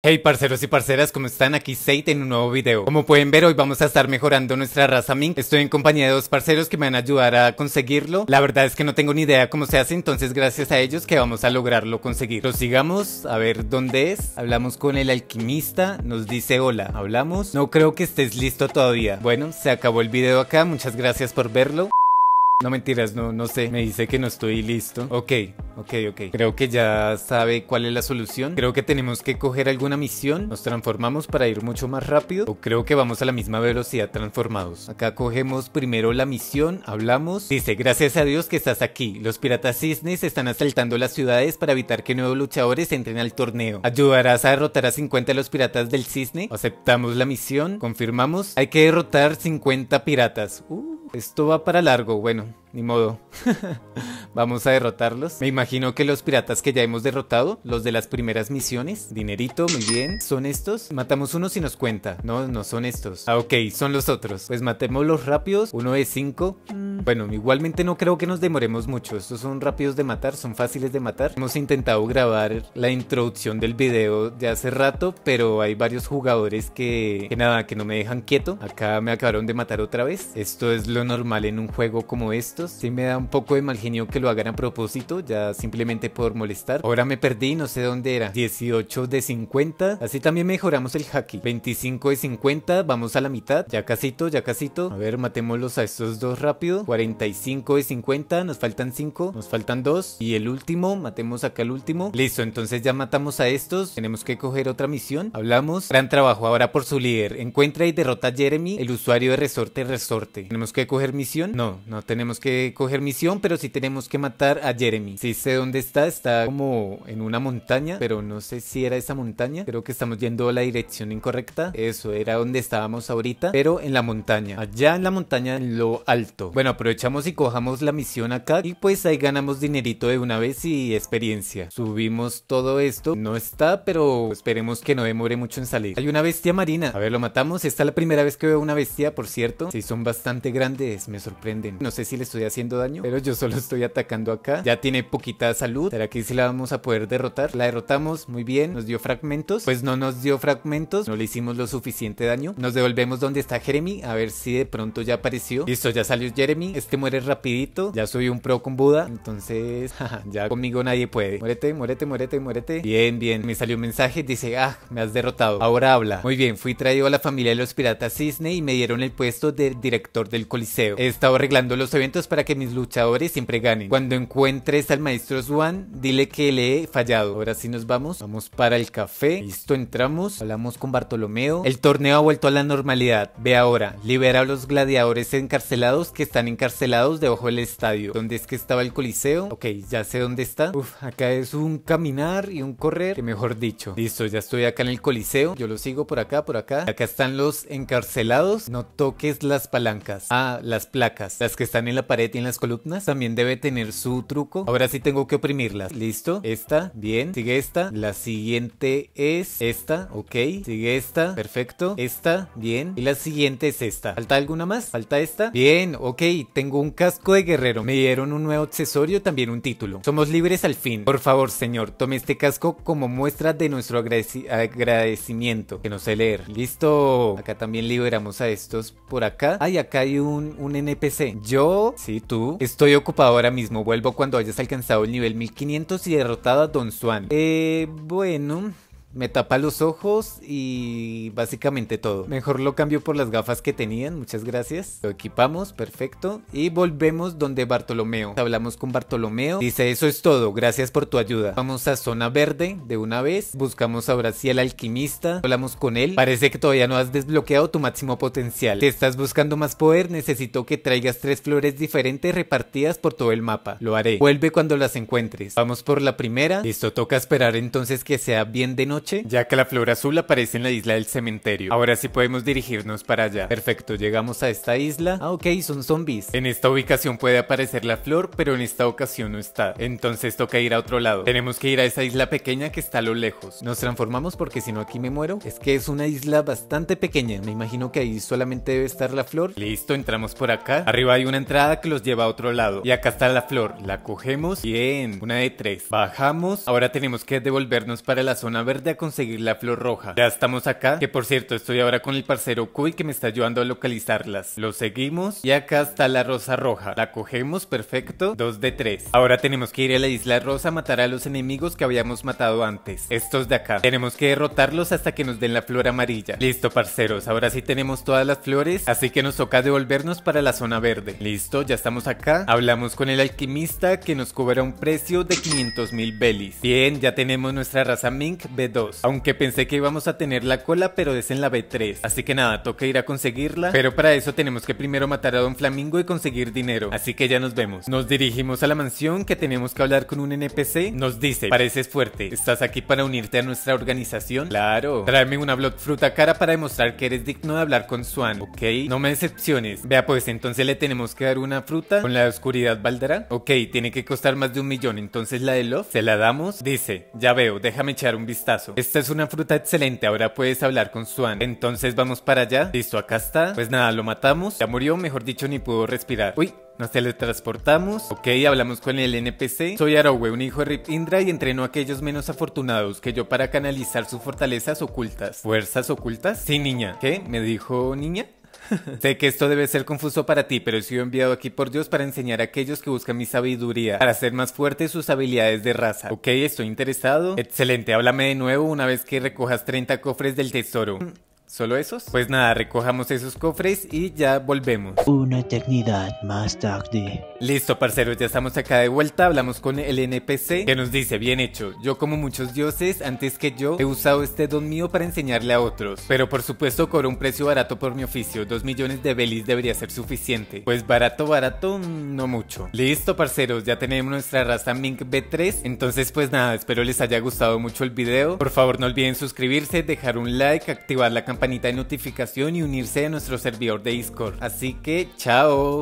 Hey parceros y parceras, ¿cómo están? Aquí Seite en un nuevo video. Como pueden ver, hoy vamos a estar mejorando nuestra raza Mink. Estoy en compañía de dos parceros que me van a ayudar a conseguirlo. La verdad es que no tengo ni idea cómo se hace, entonces gracias a ellos que vamos a lograrlo conseguir. sigamos, a ver dónde es. Hablamos con el alquimista, nos dice hola. Hablamos. No creo que estés listo todavía. Bueno, se acabó el video acá, muchas gracias por verlo. No mentiras, no, no sé. Me dice que no estoy listo. Ok, ok, ok. Creo que ya sabe cuál es la solución. Creo que tenemos que coger alguna misión. Nos transformamos para ir mucho más rápido. O creo que vamos a la misma velocidad transformados. Acá cogemos primero la misión, hablamos. Dice, gracias a Dios que estás aquí. Los piratas cisnes están asaltando las ciudades para evitar que nuevos luchadores entren al torneo. ¿Ayudarás a derrotar a 50 de los piratas del cisne? Aceptamos la misión, confirmamos. Hay que derrotar 50 piratas. Uh. Esto va para largo, bueno ni modo. Vamos a derrotarlos. Me imagino que los piratas que ya hemos derrotado, los de las primeras misiones, dinerito, muy bien. ¿Son estos? Matamos uno si nos cuenta. No, no son estos. Ah, ok, son los otros. Pues matemos los rápidos, uno de cinco. Mm. Bueno, igualmente no creo que nos demoremos mucho. Estos son rápidos de matar, son fáciles de matar. Hemos intentado grabar la introducción del video de hace rato, pero hay varios jugadores que, que nada, que no me dejan quieto. Acá me acabaron de matar otra vez. Esto es lo normal en un juego como este si me da un poco de mal genio que lo hagan a propósito, ya simplemente por molestar. Ahora me perdí, no sé dónde era. 18 de 50. Así también mejoramos el haki. 25 de 50, vamos a la mitad. Ya casito, ya casito. A ver, matémoslos a estos dos rápido. 45 de 50, nos faltan 5, nos faltan 2. Y el último, matemos acá el último. Listo, entonces ya matamos a estos. Tenemos que coger otra misión. Hablamos. Gran trabajo ahora por su líder. Encuentra y derrota a Jeremy, el usuario de resorte resorte. ¿Tenemos que coger misión? No, no tenemos que coger misión, pero si tenemos que matar a Jeremy. Sí sé dónde está, está como en una montaña, pero no sé si era esa montaña. Creo que estamos yendo la dirección incorrecta. Eso era donde estábamos ahorita, pero en la montaña. Allá en la montaña, en lo alto. Bueno, aprovechamos y cojamos la misión acá y pues ahí ganamos dinerito de una vez y experiencia. Subimos todo esto. No está, pero esperemos que no demore mucho en salir. Hay una bestia marina. A ver, lo matamos. Esta es la primera vez que veo una bestia, por cierto. Si son bastante grandes, me sorprenden. No sé si les estoy haciendo daño, pero yo solo estoy atacando acá. Ya tiene poquita salud. ¿Será aquí sí la vamos a poder derrotar? La derrotamos, muy bien. Nos dio fragmentos. Pues no nos dio fragmentos, no le hicimos lo suficiente daño. Nos devolvemos donde está Jeremy, a ver si de pronto ya apareció. Listo, ya salió Jeremy. Este muere rapidito. Ya soy un pro con Buda, entonces ya conmigo nadie puede. Muérete, muérete, muérete, muérete. Bien, bien. Me salió un mensaje, dice, ah, me has derrotado. Ahora habla. Muy bien, fui traído a la familia de los piratas Disney y me dieron el puesto de director del Coliseo. He estado arreglando los eventos para que mis luchadores siempre ganen. Cuando encuentres al maestro Swan, dile que le he fallado. Ahora sí nos vamos. Vamos para el café. Listo, entramos. Hablamos con Bartolomeo. El torneo ha vuelto a la normalidad. Ve ahora. Libera a los gladiadores encarcelados que están encarcelados debajo del estadio. ¿Dónde es que estaba el coliseo? Ok, ya sé dónde está. Uf, acá es un caminar y un correr. Que mejor dicho. Listo, ya estoy acá en el coliseo. Yo lo sigo por acá, por acá. Acá están los encarcelados. No toques las palancas. Ah, las placas. Las que están en la pared tiene las columnas también debe tener su truco. Ahora sí tengo que oprimirlas. Listo. Esta, bien. Sigue esta. La siguiente es esta, ok. Sigue esta, perfecto. Esta, bien. Y la siguiente es esta. ¿Falta alguna más? ¿Falta esta? Bien, ok. Tengo un casco de guerrero. Me dieron un nuevo accesorio, también un título. Somos libres al fin. Por favor, señor, tome este casco como muestra de nuestro agradecimiento. Que no sé leer. Listo. Acá también liberamos a estos por acá. Ay, acá hay un, un NPC. Yo, Sí, tú. Estoy ocupado ahora mismo. Vuelvo cuando hayas alcanzado el nivel 1500 y derrotado a Don Swan. Eh, bueno me tapa los ojos y básicamente todo. Mejor lo cambio por las gafas que tenían, muchas gracias. Lo equipamos, perfecto. Y volvemos donde Bartolomeo. Hablamos con Bartolomeo. Dice, eso es todo, gracias por tu ayuda. Vamos a zona verde de una vez. Buscamos ahora sí al alquimista. Hablamos con él. Parece que todavía no has desbloqueado tu máximo potencial. Si estás buscando más poder, necesito que traigas tres flores diferentes repartidas por todo el mapa. Lo haré. Vuelve cuando las encuentres. Vamos por la primera. Listo, toca esperar entonces que sea bien de ya que la flor azul aparece en la isla del cementerio. Ahora sí podemos dirigirnos para allá. Perfecto, llegamos a esta isla. Ah, ok, son zombies. En esta ubicación puede aparecer la flor, pero en esta ocasión no está. Entonces toca ir a otro lado. Tenemos que ir a esa isla pequeña que está a lo lejos. Nos transformamos porque si no aquí me muero. Es que es una isla bastante pequeña. Me imagino que ahí solamente debe estar la flor. Listo, entramos por acá. Arriba hay una entrada que los lleva a otro lado. Y acá está la flor. La cogemos. Bien, una de tres. Bajamos. Ahora tenemos que devolvernos para la zona verde a conseguir la flor roja. Ya estamos acá, que por cierto estoy ahora con el parcero Kui que me está ayudando a localizarlas. Lo seguimos y acá está la rosa roja. La cogemos, perfecto, 2 de tres Ahora tenemos que ir a la isla rosa a matar a los enemigos que habíamos matado antes. Estos de acá. Tenemos que derrotarlos hasta que nos den la flor amarilla. Listo parceros, ahora sí tenemos todas las flores, así que nos toca devolvernos para la zona verde. Listo, ya estamos acá. Hablamos con el alquimista que nos cobra un precio de 500 mil belis. Bien, ya tenemos nuestra raza Mink B2 aunque pensé que íbamos a tener la cola, pero es en la B3. Así que nada, toca ir a conseguirla. Pero para eso tenemos que primero matar a Don Flamingo y conseguir dinero. Así que ya nos vemos. Nos dirigimos a la mansión que tenemos que hablar con un NPC. Nos dice, pareces fuerte. ¿Estás aquí para unirte a nuestra organización? Claro. Tráeme una blog fruta cara para demostrar que eres digno de hablar con Swan. Ok, no me decepciones. Vea pues, entonces le tenemos que dar una fruta. ¿Con la oscuridad valdrá? Ok, tiene que costar más de un millón. Entonces la de Love, ¿se la damos? Dice, ya veo, déjame echar un vistazo. Esta es una fruta excelente, ahora puedes hablar con Swan. Entonces vamos para allá. Listo, acá está. Pues nada, lo matamos. Ya murió, mejor dicho, ni pudo respirar. Uy, nos teletransportamos. Ok, hablamos con el NPC. Soy Arowe, un hijo de Rip Indra y entreno a aquellos menos afortunados que yo para canalizar sus fortalezas ocultas. ¿Fuerzas ocultas? Sí, niña. ¿Qué? ¿Me dijo niña? sé que esto debe ser confuso para ti, pero he sido enviado aquí por Dios para enseñar a aquellos que buscan mi sabiduría, para hacer más fuertes sus habilidades de raza. Ok, estoy interesado. Excelente, háblame de nuevo una vez que recojas 30 cofres del tesoro. ¿Solo esos? Pues nada, recojamos esos cofres y ya volvemos. Una eternidad más tarde. Listo, parceros, ya estamos acá de vuelta. Hablamos con el NPC que nos dice, bien hecho, yo como muchos dioses, antes que yo, he usado este don mío para enseñarle a otros. Pero por supuesto cobro un precio barato por mi oficio. 2 millones de belis debería ser suficiente. Pues barato, barato, no mucho. Listo, parceros, ya tenemos nuestra raza Mink B3. Entonces, pues nada, espero les haya gustado mucho el video. Por favor, no olviden suscribirse, dejar un like, activar la campanita campanita de notificación y unirse a nuestro servidor de Discord. Así que, chao.